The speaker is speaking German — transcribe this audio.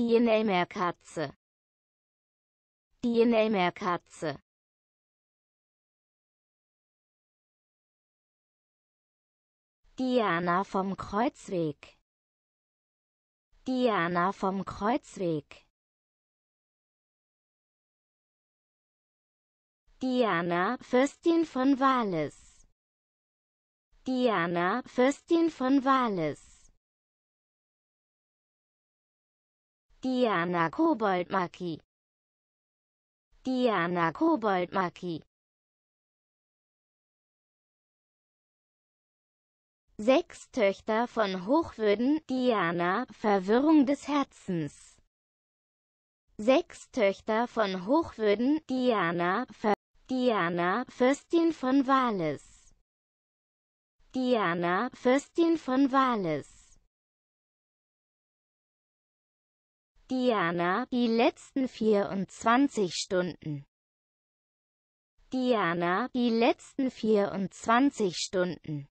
Die Nähmeerkatze. Die Nähmeerkatze. Diana vom Kreuzweg. Diana vom Kreuzweg. Diana, Fürstin von Wales. Diana, Fürstin von Wales. Diana Koboldmaki Diana Koboldmaki 6 Töchter von Hochwürden, Diana, Verwirrung des Herzens. 6 Töchter von Hochwürden, Diana, Ver Diana, Fürstin von Wales. Diana, Fürstin von Wales. Diana, die letzten 24 Stunden. Diana, die letzten 24 Stunden.